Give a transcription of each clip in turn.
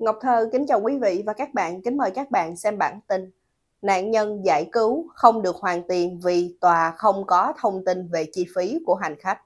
Ngọc Thơ kính chào quý vị và các bạn, kính mời các bạn xem bản tin. Nạn nhân giải cứu không được hoàn tiền vì tòa không có thông tin về chi phí của hành khách.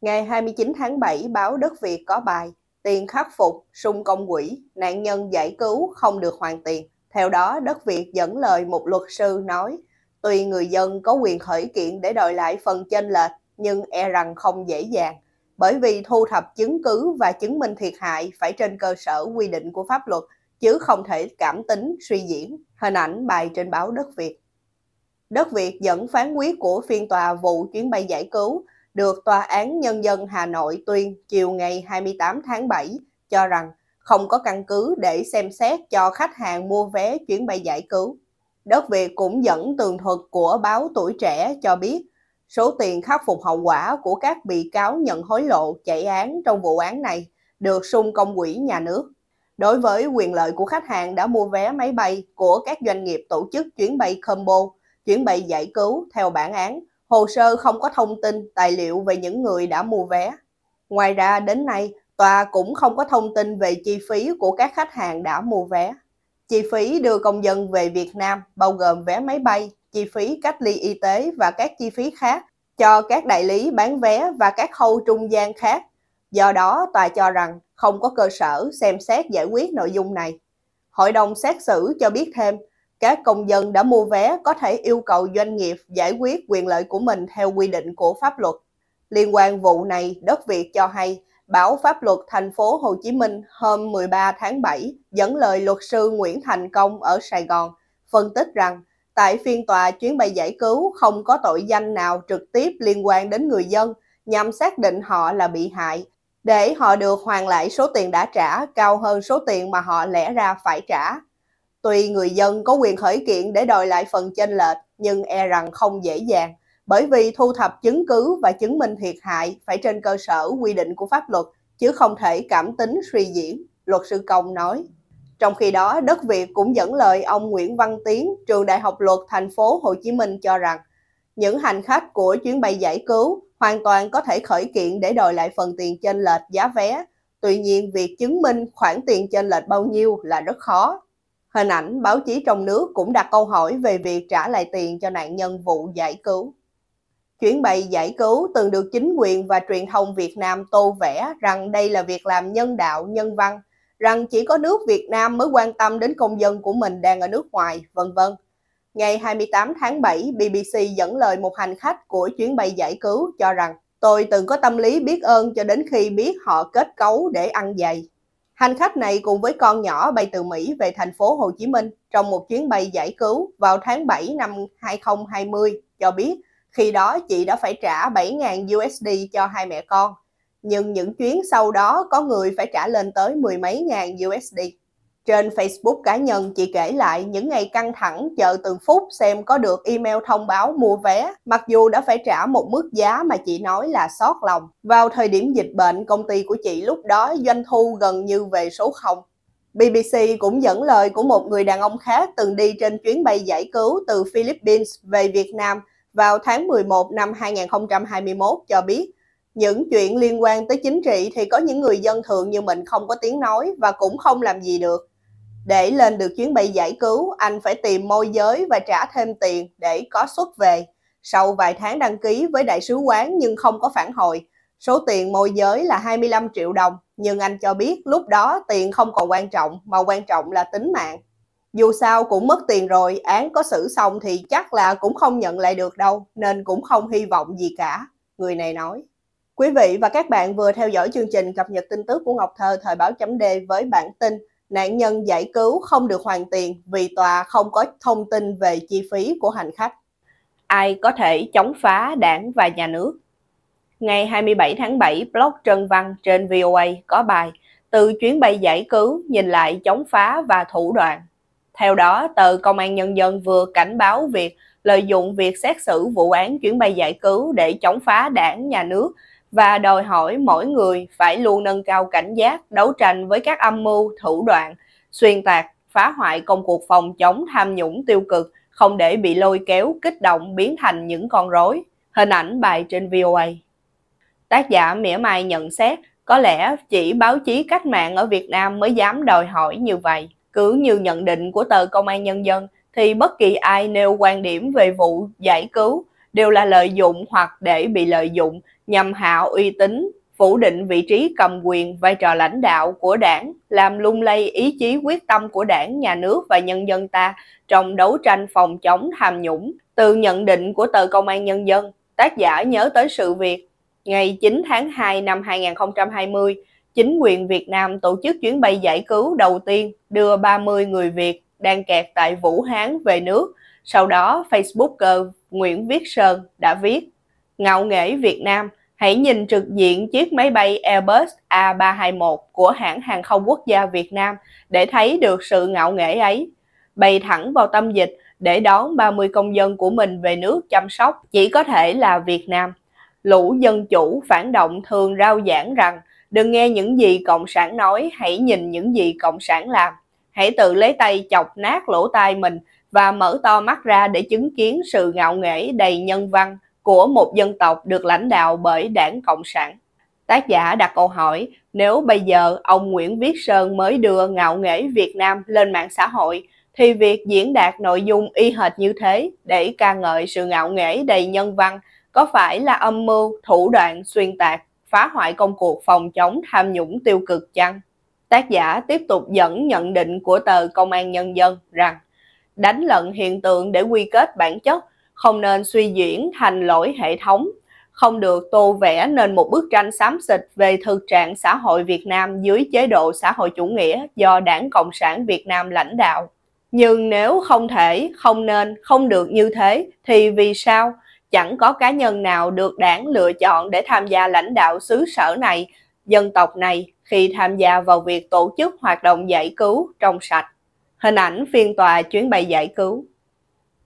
Ngày 29 tháng 7, báo Đất Việt có bài Tiền khắc phục, sung công quỹ, nạn nhân giải cứu không được hoàn tiền. Theo đó, Đất Việt dẫn lời một luật sư nói, tuy người dân có quyền khởi kiện để đòi lại phần chênh lệch, nhưng e rằng không dễ dàng bởi vì thu thập chứng cứ và chứng minh thiệt hại phải trên cơ sở quy định của pháp luật chứ không thể cảm tính suy diễn hình ảnh bài trên báo Đất Việt. Đất Việt dẫn phán quyết của phiên tòa vụ chuyến bay giải cứu được Tòa án Nhân dân Hà Nội tuyên chiều ngày 28 tháng 7 cho rằng không có căn cứ để xem xét cho khách hàng mua vé chuyến bay giải cứu. Đất Việt cũng dẫn tường thuật của báo Tuổi Trẻ cho biết Số tiền khắc phục hậu quả của các bị cáo nhận hối lộ chạy án trong vụ án này được sung công quỹ nhà nước. Đối với quyền lợi của khách hàng đã mua vé máy bay của các doanh nghiệp tổ chức chuyến bay combo, chuyến bay giải cứu theo bản án, hồ sơ không có thông tin, tài liệu về những người đã mua vé. Ngoài ra đến nay, tòa cũng không có thông tin về chi phí của các khách hàng đã mua vé. Chi phí đưa công dân về Việt Nam bao gồm vé máy bay, chi phí cách ly y tế và các chi phí khác cho các đại lý bán vé và các khâu trung gian khác. Do đó, tòa cho rằng không có cơ sở xem xét giải quyết nội dung này. Hội đồng xét xử cho biết thêm, các công dân đã mua vé có thể yêu cầu doanh nghiệp giải quyết quyền lợi của mình theo quy định của pháp luật. Liên quan vụ này, Đất Việt cho hay, báo pháp luật thành phố Hồ Chí Minh hôm 13 tháng 7 dẫn lời luật sư Nguyễn Thành Công ở Sài Gòn phân tích rằng Tại phiên tòa, chuyến bay giải cứu không có tội danh nào trực tiếp liên quan đến người dân nhằm xác định họ là bị hại, để họ được hoàn lại số tiền đã trả cao hơn số tiền mà họ lẽ ra phải trả. Tuy người dân có quyền khởi kiện để đòi lại phần chênh lệch, nhưng e rằng không dễ dàng, bởi vì thu thập chứng cứ và chứng minh thiệt hại phải trên cơ sở quy định của pháp luật, chứ không thể cảm tính suy diễn, luật sư Công nói. Trong khi đó, Đất Việt cũng dẫn lời ông Nguyễn Văn Tiến, trường Đại học Luật thành phố Hồ Chí Minh cho rằng, những hành khách của chuyến bay giải cứu hoàn toàn có thể khởi kiện để đòi lại phần tiền chênh lệch giá vé. Tuy nhiên, việc chứng minh khoản tiền chênh lệch bao nhiêu là rất khó. Hình ảnh báo chí trong nước cũng đặt câu hỏi về việc trả lại tiền cho nạn nhân vụ giải cứu. Chuyến bay giải cứu từng được chính quyền và truyền thông Việt Nam tô vẽ rằng đây là việc làm nhân đạo, nhân văn – rằng chỉ có nước Việt Nam mới quan tâm đến công dân của mình đang ở nước ngoài, vân vân. Ngày 28 tháng 7, BBC dẫn lời một hành khách của chuyến bay giải cứu cho rằng Tôi từng có tâm lý biết ơn cho đến khi biết họ kết cấu để ăn dày. Hành khách này cùng với con nhỏ bay từ Mỹ về thành phố Hồ Chí Minh trong một chuyến bay giải cứu vào tháng 7 năm 2020 cho biết khi đó chị đã phải trả 7.000 USD cho hai mẹ con nhưng những chuyến sau đó có người phải trả lên tới mười mấy ngàn USD. Trên Facebook cá nhân, chị kể lại những ngày căng thẳng chờ từng phút xem có được email thông báo mua vé, mặc dù đã phải trả một mức giá mà chị nói là xót lòng. Vào thời điểm dịch bệnh, công ty của chị lúc đó doanh thu gần như về số 0. BBC cũng dẫn lời của một người đàn ông khác từng đi trên chuyến bay giải cứu từ Philippines về Việt Nam vào tháng 11 năm 2021 cho biết những chuyện liên quan tới chính trị thì có những người dân thường như mình không có tiếng nói và cũng không làm gì được. Để lên được chuyến bay giải cứu, anh phải tìm môi giới và trả thêm tiền để có xuất về. Sau vài tháng đăng ký với đại sứ quán nhưng không có phản hồi, số tiền môi giới là 25 triệu đồng, nhưng anh cho biết lúc đó tiền không còn quan trọng mà quan trọng là tính mạng. Dù sao cũng mất tiền rồi, án có xử xong thì chắc là cũng không nhận lại được đâu, nên cũng không hy vọng gì cả, người này nói. Quý vị và các bạn vừa theo dõi chương trình cập nhật tin tức của Ngọc Thơ thời báo chấm D với bản tin nạn nhân giải cứu không được hoàn tiền vì tòa không có thông tin về chi phí của hành khách. Ai có thể chống phá đảng và nhà nước? Ngày 27 tháng 7, blog Trân Văn trên VOA có bài Từ chuyến bay giải cứu nhìn lại chống phá và thủ đoạn. Theo đó, tờ Công an Nhân dân vừa cảnh báo việc lợi dụng việc xét xử vụ án chuyến bay giải cứu để chống phá đảng, nhà nước và đòi hỏi mỗi người phải luôn nâng cao cảnh giác đấu tranh với các âm mưu, thủ đoạn, xuyên tạc, phá hoại công cuộc phòng chống tham nhũng tiêu cực, không để bị lôi kéo, kích động biến thành những con rối. Hình ảnh bài trên VOA. Tác giả mỉa mai nhận xét, có lẽ chỉ báo chí cách mạng ở Việt Nam mới dám đòi hỏi như vậy. Cứ như nhận định của tờ Công an Nhân dân, thì bất kỳ ai nêu quan điểm về vụ giải cứu đều là lợi dụng hoặc để bị lợi dụng nhằm hạ uy tín, phủ định vị trí cầm quyền, vai trò lãnh đạo của đảng, làm lung lay ý chí quyết tâm của đảng, nhà nước và nhân dân ta trong đấu tranh phòng chống tham nhũng. Từ nhận định của tờ Công an Nhân dân, tác giả nhớ tới sự việc ngày 9 tháng 2 năm 2020, chính quyền Việt Nam tổ chức chuyến bay giải cứu đầu tiên đưa 30 người Việt đang kẹt tại Vũ Hán về nước. Sau đó, Facebooker Nguyễn Viết Sơn đã viết Ngạo nghễ Việt Nam – Hãy nhìn trực diện chiếc máy bay Airbus A321 của hãng hàng không quốc gia Việt Nam để thấy được sự ngạo nghễ ấy. Bay thẳng vào tâm dịch để đón 30 công dân của mình về nước chăm sóc chỉ có thể là Việt Nam. Lũ dân chủ phản động thường rao giảng rằng đừng nghe những gì Cộng sản nói, hãy nhìn những gì Cộng sản làm. Hãy tự lấy tay chọc nát lỗ tai mình và mở to mắt ra để chứng kiến sự ngạo nghễ đầy nhân văn, của một dân tộc được lãnh đạo bởi đảng Cộng sản. Tác giả đặt câu hỏi, nếu bây giờ ông Nguyễn Viết Sơn mới đưa ngạo nghễ Việt Nam lên mạng xã hội, thì việc diễn đạt nội dung y hệt như thế để ca ngợi sự ngạo nghễ đầy nhân văn có phải là âm mưu, thủ đoạn, xuyên tạc, phá hoại công cuộc phòng chống tham nhũng tiêu cực chăng? Tác giả tiếp tục dẫn nhận định của tờ Công an Nhân dân rằng đánh lận hiện tượng để quy kết bản chất không nên suy diễn thành lỗi hệ thống, không được tô vẽ nên một bức tranh xám xịt về thực trạng xã hội Việt Nam dưới chế độ xã hội chủ nghĩa do Đảng Cộng sản Việt Nam lãnh đạo. Nhưng nếu không thể, không nên, không được như thế thì vì sao chẳng có cá nhân nào được đảng lựa chọn để tham gia lãnh đạo xứ sở này, dân tộc này khi tham gia vào việc tổ chức hoạt động giải cứu trong sạch. Hình ảnh phiên tòa chuyến bay giải cứu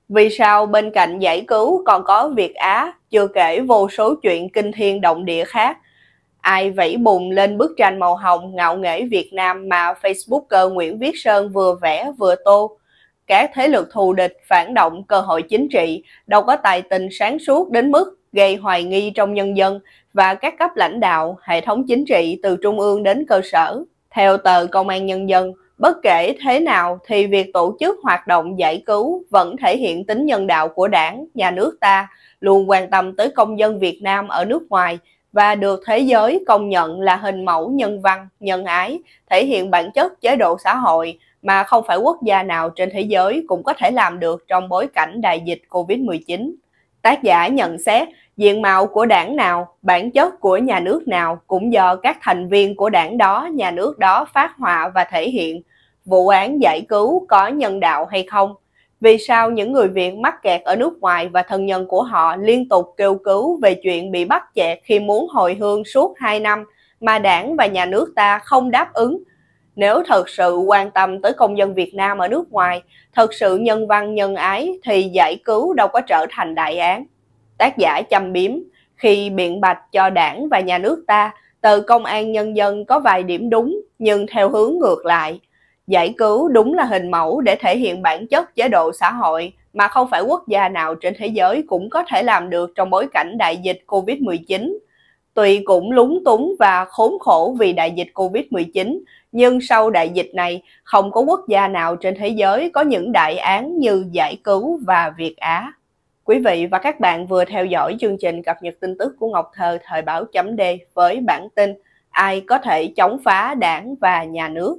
vì sao bên cạnh giải cứu còn có Việt Á, chưa kể vô số chuyện kinh thiên động địa khác. Ai vẫy bùng lên bức tranh màu hồng ngạo nghễ Việt Nam mà Facebooker Nguyễn Viết Sơn vừa vẽ vừa tô. Các thế lực thù địch phản động cơ hội chính trị đâu có tài tình sáng suốt đến mức gây hoài nghi trong nhân dân và các cấp lãnh đạo, hệ thống chính trị từ trung ương đến cơ sở. Theo tờ Công an Nhân dân, Bất kể thế nào thì việc tổ chức hoạt động giải cứu vẫn thể hiện tính nhân đạo của đảng, nhà nước ta luôn quan tâm tới công dân Việt Nam ở nước ngoài và được thế giới công nhận là hình mẫu nhân văn, nhân ái, thể hiện bản chất chế độ xã hội mà không phải quốc gia nào trên thế giới cũng có thể làm được trong bối cảnh đại dịch COVID-19. Tác giả nhận xét diện mạo của đảng nào, bản chất của nhà nước nào cũng do các thành viên của đảng đó, nhà nước đó phát họa và thể hiện. Vụ án giải cứu có nhân đạo hay không? Vì sao những người Việt mắc kẹt ở nước ngoài và thân nhân của họ liên tục kêu cứu về chuyện bị bắt chẹt khi muốn hồi hương suốt 2 năm mà đảng và nhà nước ta không đáp ứng nếu thật sự quan tâm tới công dân Việt Nam ở nước ngoài, thật sự nhân văn nhân ái thì giải cứu đâu có trở thành đại án. Tác giả châm biếm khi biện bạch cho đảng và nhà nước ta, từ công an nhân dân có vài điểm đúng nhưng theo hướng ngược lại. Giải cứu đúng là hình mẫu để thể hiện bản chất chế độ xã hội mà không phải quốc gia nào trên thế giới cũng có thể làm được trong bối cảnh đại dịch Covid-19 Tuy cũng lúng túng và khốn khổ vì đại dịch Covid-19, nhưng sau đại dịch này, không có quốc gia nào trên thế giới có những đại án như giải cứu và Việt Á. Quý vị và các bạn vừa theo dõi chương trình cập nhật tin tức của Ngọc Thơ thời báo chấm D với bản tin Ai có thể chống phá đảng và nhà nước.